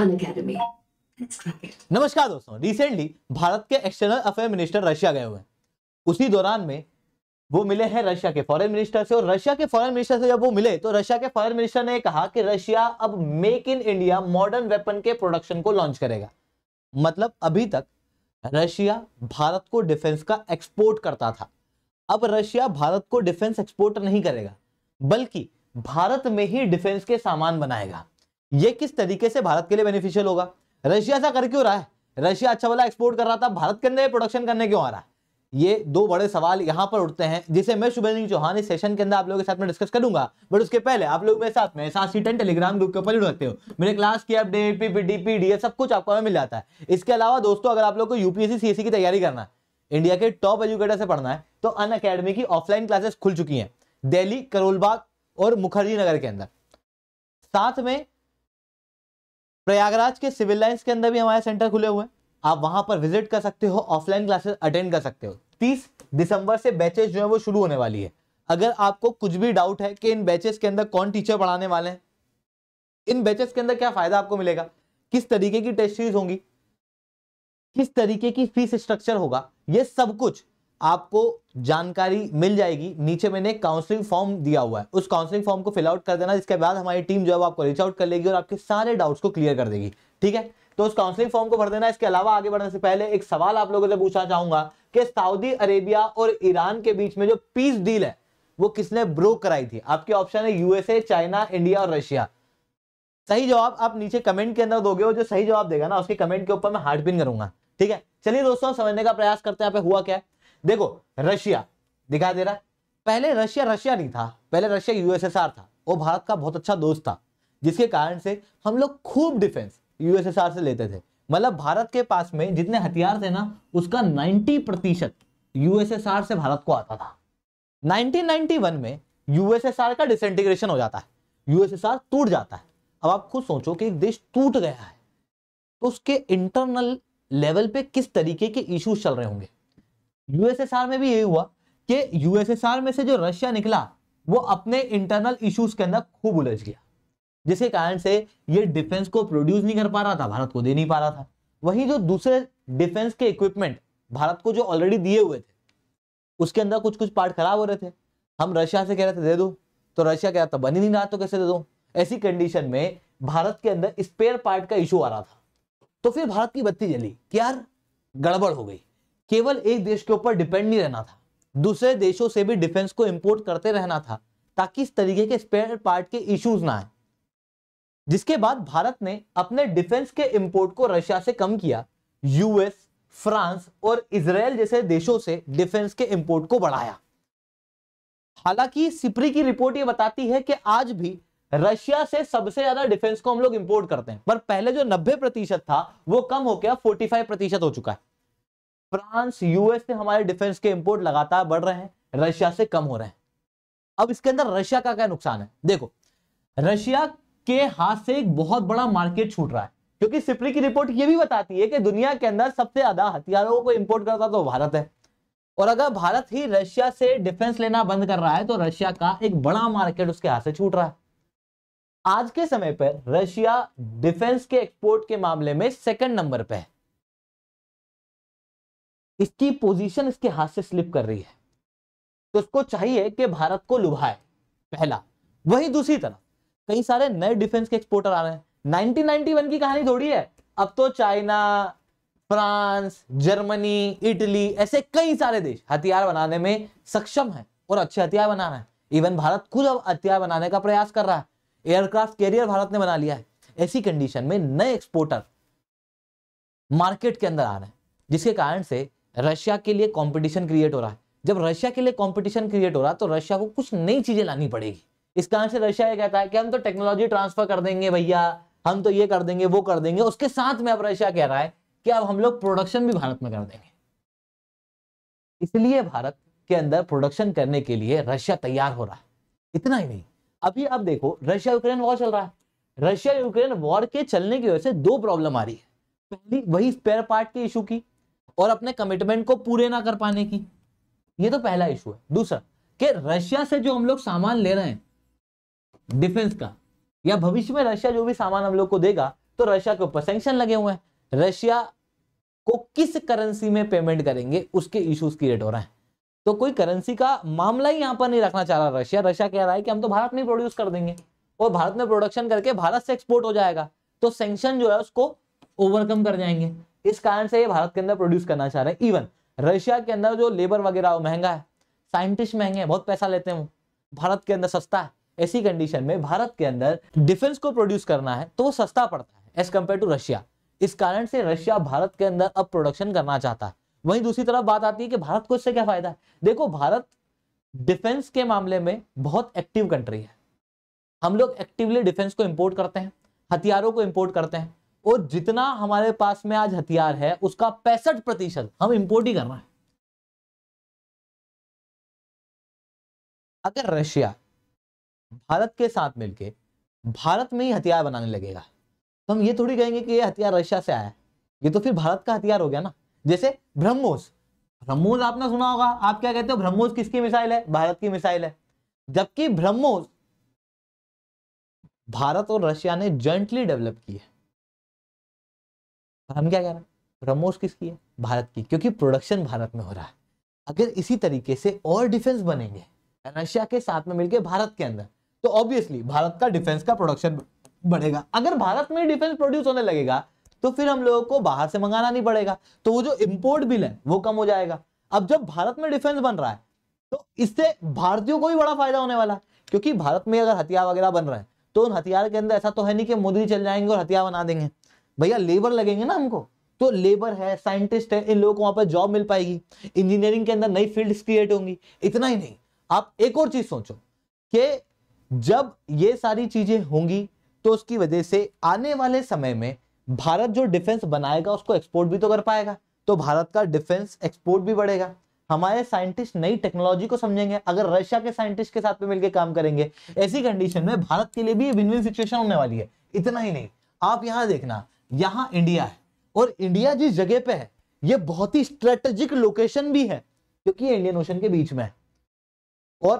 अन नमस्कार दोस्तों रिसेंटली भारत के एक्सटर्नल अफेयर मिनिस्टर रशिया गए हुए हैं उसी दौरान में वो मिले हैं रशिया के फॉरेन मिनिस्टर से और रशिया के फॉरेन मिनिस्टर से जब वो मिले तो रशिया के फॉरेन मिनिस्टर ने कहा कि रशिया अब make in India modern weapon के प्रोडक्शन को लॉन्च करेगा मतलब अभी तक रशिया भारत को डिफेंस का एक्सपोर्ट करता था अब रशिया भारत को डिफेंस एक्सपोर्ट नहीं करेगा बल्कि भारत में ही डिफेंस के सामान बनाएगा ये किस तरीके से भारत के लिए बेनिफिशियल होगा रशिया ऐसा कर क्यों रहा है रशिया अच्छा वाला एक्सपोर्ट कर रहा था भारत के अंदर प्रोडक्शन करने क्यों आ रहा है ये दो बड़े सवाल यहां पर उठते हैं जिसे मैं शुभ सिंह चौहान इस सेशन के अंदर आप लोगों के साथ में डिस्कस करूंगा बट उसके पहले आप लोग मेरे साथ में साथ ही टेलीग्राम ग्रुप के ऊपर जुड़ सकते हो मेरे क्लास की अपडेट पीपीडी पीडीएफ सब कुछ आपको मिल जाता है इसके अलावा दोस्तों अगर आप लोग को यूपीएससी सीएससी e की तैयारी करना है इंडिया के टॉप एजुकेटर से पढ़ना है तो अन अकेडमी की ऑफलाइन क्लासेस खुल चुकी हैं दिल्ली करोलबाग और मुखर्जी नगर के अंदर साथ में प्रयागराज के सिविल लाइन्स के अंदर भी हमारे सेंटर खुले हुए हैं आप वहां पर विजिट कर सकते हो ऑफलाइन क्लासेस अटेंड कर सकते हो तीस दिसंबर से बैचेस जो है वो शुरू होने वाली है अगर आपको कुछ भी डाउट है कि इन बैचेस के अंदर कौन टीचर पढ़ाने वाले हैं इन बैचेस के अंदर क्या फायदा आपको मिलेगा किस तरीके की टेस्ट सीरीज होंगी किस तरीके की फीस स्ट्रक्चर होगा ये सब कुछ आपको जानकारी मिल जाएगी नीचे मैंने काउंसलिंग फॉर्म दिया हुआ है उस काउंसलिंग फॉर्म को फिलआउट कर देना इसके बाद हमारी टीम जो है आपको रीच आउट कर लेगी और आपके सारे डाउट्स को क्लियर कर देगी ठीक है तो उस काउंसलिंग फॉर्म को भर देना इसके अलावा आगे बढ़ने से पहले एक सवाल आप लोगों से पूछना चाहूंगा कि सऊदी अरेबिया और ईरान के बीच में जो पीस डील है वो किसने ब्रोक कराई थी आपके ऑप्शन है यूएसए चाइना इंडिया और रशिया सही जवाब आप नीचे कमेंट के अंदर दोगे और जो सही जवाब देगा ना उसके कमेंट के ऊपर मैं हार्ट पिन करूंगा ठीक है चलिए दोस्तों समझने का प्रयास करते हैं यहाँ पे हुआ क्या है देखो रशिया दिखा दे रहा पहले रशिया रशिया नहीं था पहले रशिया यूएसएसआर था वो भारत का बहुत अच्छा दोस्त था जिसके कारण से हम लोग खूब डिफेंस यूएसएसआर से लेते थे मतलब भारत के पास में जितने हथियार थे ना उसका 90 प्रतिशत यूएसएसआर से भारत को आता था 1991 में यूएसएसआर का डिसइंटीग्रेशन हो जाता है यूएसएसआर टूट जाता है अब आप खुद सोचो कि एक देश टूट गया है तो उसके इंटरनल लेवल पे किस तरीके के इश्यूज चल रहे होंगे यूएसएसआर में भी यही हुआ कि यूएसएसआर में से जो रशिया निकला वो अपने इंटरनल इश्यूज के अंदर खूब उलझ गया जिसके कारण से ये डिफेंस को प्रोड्यूस नहीं कर पा रहा था भारत को दे नहीं पा रहा था वहीं जो दूसरे डिफेंस के इक्विपमेंट भारत को जो ऑलरेडी दिए हुए थे उसके अंदर कुछ कुछ पार्ट खराब हो रहे थे हम रशिया से कह रहे थे दे दो तो रशिया कह रहा था बन ही नहीं रहा तो कैसे दे दो ऐसी कंडीशन में भारत के अंदर स्पेयर पार्ट का इशू आ रहा था तो फिर भारत की बत्ती जली कि यार गड़बड़ हो गई केवल एक देश के ऊपर डिपेंड नहीं रहना था दूसरे देशों से भी डिफेंस को इंपोर्ट करते रहना था ताकि इस तरीके के स्पेयर पार्ट के इश्यूज ना आए जिसके बाद भारत ने अपने डिफेंस के इंपोर्ट को रशिया से कम किया यूएस फ्रांस और इसराइल जैसे देशों से डिफेंस के इंपोर्ट को बढ़ाया हालांकि सिपरी की रिपोर्ट यह बताती है कि आज भी रशिया से सबसे ज्यादा डिफेंस को हम लोग इंपोर्ट करते हैं पर पहले जो 90 प्रतिशत था वो कम हो गया 45 प्रतिशत हो चुका है फ्रांस यूएस से हमारे डिफेंस के इंपोर्ट लगातार बढ़ रहे हैं रशिया से कम हो रहे हैं अब इसके अंदर रशिया का क्या नुकसान है देखो रशिया के हाथ से एक बहुत बड़ा मार्केट छूट रहा है क्योंकि सिपरी की रिपोर्ट यह भी बताती है कि दुनिया के अंदर सबसे ज्यादा हथियारों को इंपोर्ट करता तो भारत है और अगर भारत ही रशिया से डिफेंस लेना बंद कर रहा है तो रशिया का एक बड़ा मार्केट उसके हाथ से छूट रहा है आज के समय पर रशिया डिफेंस के एक्सपोर्ट के मामले में सेकंड नंबर पर है इसकी पोजीशन इसके हाथ से स्लिप कर रही है तो इसको चाहिए कि भारत को लुभाए पहला वही दूसरी तरफ कई सारे नए डिफेंस के एक्सपोर्टर आ रहे हैं 1991 की कहानी थोड़ी है अब तो चाइना फ्रांस जर्मनी इटली ऐसे कई सारे देश हथियार बनाने में सक्षम है और अच्छे हथियार बना रहे हैं इवन भारत खुद अब हथियार बनाने का प्रयास कर रहा है एयरक्राफ्ट कैरियर भारत ने बना लिया है ऐसी कंडीशन में नए एक्सपोर्टर मार्केट के अंदर आ रहे हैं जिसके कारण से रशिया के लिए कंपटीशन क्रिएट हो रहा है जब रशिया के लिए कंपटीशन क्रिएट हो रहा है तो रशिया को कुछ नई चीजें लानी पड़ेगी इस कारण से रशिया ये कहता है कि हम तो टेक्नोलॉजी ट्रांसफर कर देंगे भैया हम तो ये कर देंगे वो कर देंगे उसके साथ में अब रशिया कह रहा है कि अब हम लोग प्रोडक्शन भी भारत में कर देंगे इसलिए भारत के अंदर प्रोडक्शन करने के लिए रशिया तैयार हो रहा है इतना ही नहीं अभी आप देखो रशिया यूक्रेन वॉर चल रहा है रशिया यूक्रेन वॉर के चलने की वजह से दो प्रॉब्लम आ रही है पहली वही स्पेयर पार्ट के इशू की और अपने कमिटमेंट को पूरे ना कर पाने की ये तो पहला इशू है दूसरा कि रशिया से जो हम लोग सामान ले रहे हैं डिफेंस का या भविष्य में रशिया जो भी सामान हम लोग को देगा तो रशिया के ऊपर सेंक्शन लगे हुए हैं रशिया को किस करेंसी में पेमेंट करेंगे उसके इश्यूज क्रिएट हो रहे हैं तो कोई करेंसी का मामला ही यहां पर नहीं रखना चाह रहा रशिया रशिया कह रहा है कि हम तो भारत में प्रोड्यूस कर देंगे और भारत में प्रोडक्शन करके भारत से एक्सपोर्ट हो जाएगा तो सेंक्शन जो है उसको ओवरकम कर जाएंगे इस कारण से ये भारत के अंदर प्रोड्यूस करना चाह रहे हैं इवन रशिया के अंदर जो लेबर वगैरह महंगा है साइंटिस्ट महंगे हैं बहुत पैसा लेते हैं वो भारत के अंदर सस्ता है ऐसी कंडीशन में भारत के अंदर डिफेंस को प्रोड्यूस करना है तो वो सस्ता पड़ता है एज कम्पेयर टू रशिया इस कारण से रशिया भारत के अंदर अब प्रोडक्शन करना चाहता है वहीं दूसरी तरफ बात आती है कि भारत को इससे क्या फायदा है देखो भारत डिफेंस के मामले में बहुत एक्टिव कंट्री है हम लोग एक्टिवली डिफेंस को इम्पोर्ट करते हैं हथियारों को इम्पोर्ट करते हैं और जितना हमारे पास में आज हथियार है उसका पैंसठ प्रतिशत हम इंपोर्ट ही कर रहे हैं अगर रशिया भारत के साथ मिलके भारत में ही हथियार बनाने लगेगा तो हम ये थोड़ी कहेंगे कि ये हथियार रशिया से आया है ये तो फिर भारत का हथियार हो गया ना जैसे ब्रह्मोस ब्रह्मोस आपने सुना होगा आप क्या कहते हो ब्रह्मोस किसकी मिसाइल है भारत की मिसाइल है जबकि ब्रह्मोस भारत और रशिया ने जॉइंटली डेवलप की है हम क्या कह रहे हैं ब्रह्मोस किसकी है भारत की क्योंकि प्रोडक्शन भारत में हो रहा है अगर इसी तरीके से और डिफेंस बनेंगे रशिया के साथ में मिलकर भारत के अंदर तो ऑब्वियसली भारत का डिफेंस का प्रोडक्शन बढ़ेगा अगर भारत में डिफेंस प्रोड्यूस होने लगेगा तो फिर हम लोगों को बाहर से मंगाना नहीं पड़ेगा तो वो जो इम्पोर्ट बिल है वो कम हो जाएगा अब जब भारत में डिफेंस बन रहा है तो इससे भारतीयों को भी बड़ा फायदा होने वाला है क्योंकि भारत में अगर हथियार वगैरह बन रहे हैं तो उन हथियार के अंदर ऐसा तो है नहीं कि मोदी चल जाएंगे और हथियार बना देंगे भैया लेबर लगेंगे ना हमको तो लेबर है साइंटिस्ट है इन लोगों को वहां पर जॉब मिल पाएगी इंजीनियरिंग के अंदर नई फील्ड क्रिएट होंगी इतना ही नहीं आप एक और चीज सोचो कि जब ये सारी चीजें होंगी तो उसकी वजह से आने वाले समय में भारत जो डिफेंस बनाएगा उसको एक्सपोर्ट भी तो कर पाएगा तो भारत का डिफेंस एक्सपोर्ट भी बढ़ेगा हमारे साइंटिस्ट नई टेक्नोलॉजी को समझेंगे अगर रशिया के साइंटिस्ट के साथ में मिलकर काम करेंगे ऐसी कंडीशन में भारत के लिए भी विन विन सिचुएशन होने वाली है इतना ही नहीं आप यहां देखना यहां इंडिया है और इंडिया जिस जगह पे है ये बहुत ही स्ट्रेटेजिक लोकेशन भी है क्योंकि ये इंडियन ओशन के बीच में है और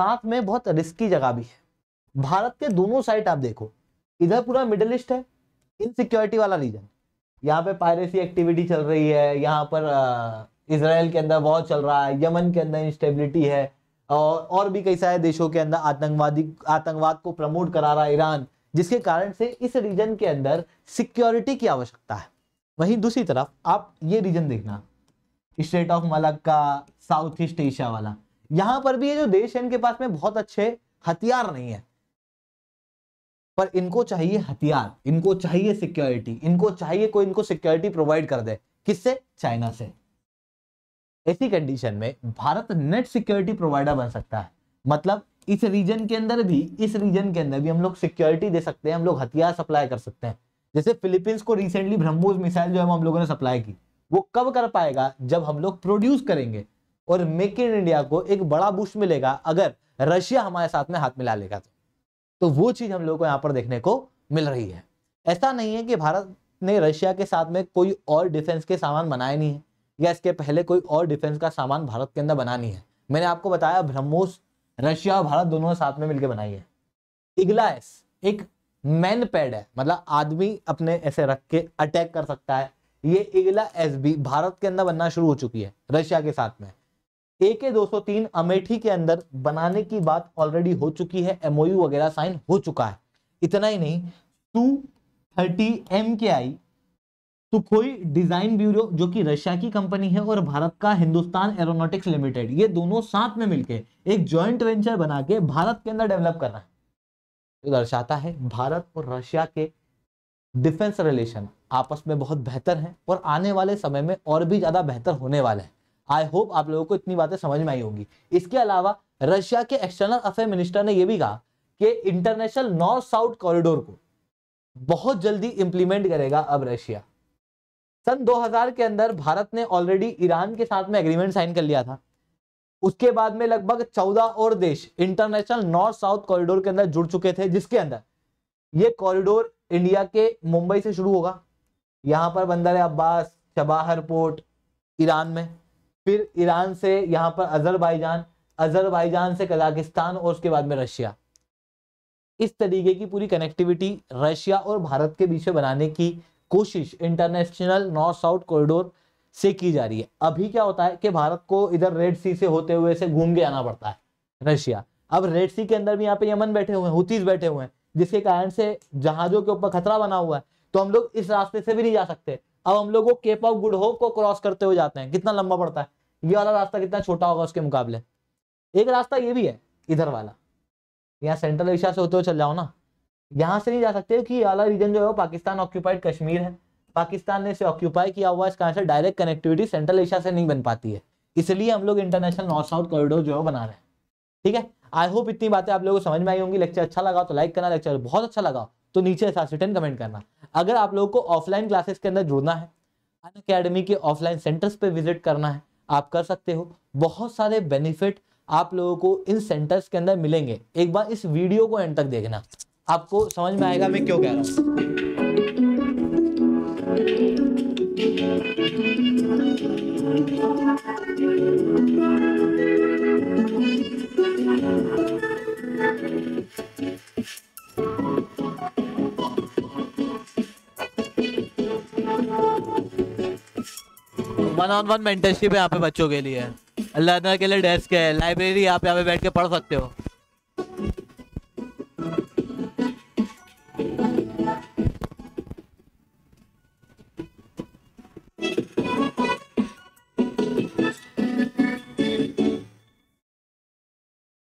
साथ में बहुत रिस्की जगह भी है भारत के दोनों साइड आप देखो इधर पूरा मिडल ईस्ट है इनसिक्योरिटी वाला रीजन यहाँ पे पायरेसी एक्टिविटी चल रही है यहाँ पर इसराइल के अंदर बहुत चल रहा है यमन के अंदर इंस्टेबिलिटी है और और भी कई सारे देशों के अंदर आतंकवादी आतंकवाद को प्रमोट करा रहा है ईरान जिसके कारण से इस रीजन के अंदर सिक्योरिटी की आवश्यकता है वहीं दूसरी तरफ आप ये रीजन देखना state of Malacca south east Asia वाला यहां पर भी ये जो देश है इनके पास में बहुत अच्छे हथियार नहीं है पर इनको चाहिए हथियार इनको चाहिए सिक्योरिटी इनको चाहिए कोई इनको सिक्योरिटी प्रोवाइड कर दे किससे चाइना से ऐसी कंडीशन में भारत नेट सिक्योरिटी प्रोवाइडर बन सकता है मतलब इस रीजन के अंदर भी इस रीजन के अंदर भी हम लोग सिक्योरिटी दे सकते हैं हम लोग हथियार सप्लाई कर सकते हैं जैसे फिलीपींस को रिसेंटली ब्रह्मोस मिसाइल जो है हम लोगों ने सप्लाई की वो कब कर पाएगा जब हम लोग प्रोड्यूस करेंगे और मेक इन इंडिया को एक बड़ा बूस्ट मिलेगा अगर रशिया हमारे साथ में हाथ मिला लेगा तो तो वो चीज हम लोगों को यहाँ पर देखने को मिल रही है ऐसा नहीं है कि भारत ने रशिया के साथ में कोई और डिफेंस के सामान बनाए नहीं है या इसके पहले कोई और डिफेंस का सामान भारत के अंदर बना नहीं है मैंने आपको बताया ब्रह्मोस रशिया और भारत दोनों ने साथ में मिलकर बनाई है इग्लास एक मैन पैड है मतलब आदमी अपने ऐसे रख के अटैक कर सकता है ये इगला एस भी भारत के अंदर बनना शुरू हो चुकी है रशिया के साथ में ए के दो अमेठी के अंदर बनाने की बात ऑलरेडी हो चुकी है एमओयू वगैरह साइन हो चुका है इतना ही नहीं to thirty M K I Sukhoi तो डिजाइन ब्यूरो जो कि रशिया की कंपनी है और भारत का हिंदुस्तान एरोनॉटिक्स लिमिटेड ये दोनों साथ में मिलकर एक ज्वाइंट वेंचर बना के भारत के अंदर डेवलप करना है दर्शाता है भारत और रशिया के डिफेंस रिलेशन आपस में बहुत बेहतर है और आने वाले समय में और भी ज्यादा बेहतर होने वाला है आई होप आप लोगों को इतनी बातें समझ में आई होगी इसके अलावा रशिया के एक्सटर्नल अफेयर मिनिस्टर ने यह भी कहा कि इंटरनेशनल नॉर्थ साउथ कॉरिडोर को बहुत जल्दी इंप्लीमेंट करेगा अब रशिया सन 2000 के अंदर भारत ने ऑलरेडी ईरान के साथ में एग्रीमेंट साइन कर लिया था उसके बाद में लगभग 14 और देश इंटरनेशनल नॉर्थ साउथ कॉरिडोर के अंदर जुड़ चुके थे जिसके अंदर ये कॉरिडोर इंडिया के मुंबई से शुरू होगा यहां पर बंदर अब्बास चबाहर पोर्ट ईरान में फिर ईरान से यहां पर अजरबैजान अजरबैजान से कजाकिस्तान और उसके बाद में रशिया इस तरीके की पूरी कनेक्टिविटी रशिया और भारत के बीच में बनाने की कोशिश इंटरनेशनल नॉर्थ साउथ कॉरिडोर से की जा रही है अभी क्या होता है कि भारत को इधर रेड सी से होते हुए से घूम के आना पड़ता है रशिया अब रेड सी के अंदर भी यहाँ पे यमन बैठे हुए हैं हुतीस बैठे हुए हैं जिसके कारण से जहाजों के ऊपर खतरा बना हुआ है तो हम लोग इस रास्ते से भी नहीं जा सकते अब हम लोग केप ऑफ गुड होप को क्रॉस करते हुए जाते हैं कितना लंबा पड़ता है ये वाला रास्ता कितना छोटा होगा उसके मुकाबले एक रास्ता ये भी है इधर वाला यहाँ सेंट्रल एशिया से होते हुए चल जाओ ना यहाँ से नहीं जा सकते कि वाला रीजन जो है वो पाकिस्तान ऑक्यूपाइड कश्मीर है पाकिस्तान ने इसे ऑक्यूपाई किया हुआ है इसका answer direct connectivity Central Asia से नहीं बन पाती है इसलिए हम लोग इंटरनेशनल नॉर्थ साउथ कॉरिडोर जो है बना रहे हैं ठीक है आई होप इतनी बातें आप लोगों को समझ में आई होंगी लेक्चर अच्छा लगा तो लाइक करना लेक्चर बहुत अच्छा लगा तो नीचे रिटर्न कमेंट करना अगर आप लोगों को ऑफलाइन क्लासेस के अंदर जुड़ना है अन अकेडमी के ऑफलाइन सेंटर्स पर विजिट करना है आप कर सकते हो बहुत सारे बेनिफिट आप लोगों को इन सेंटर्स के अंदर मिलेंगे एक बार इस वीडियो को एंड तक देखना आपको समझ में आएगा मैं क्यों कह रहा हूँ वन ऑन वन मेंटरशिप है यहाँ पे बच्चों के लिए लर्नर के लिए डेस्क है लाइब्रेरी आप यहाँ पे बैठ के पढ़ सकते हो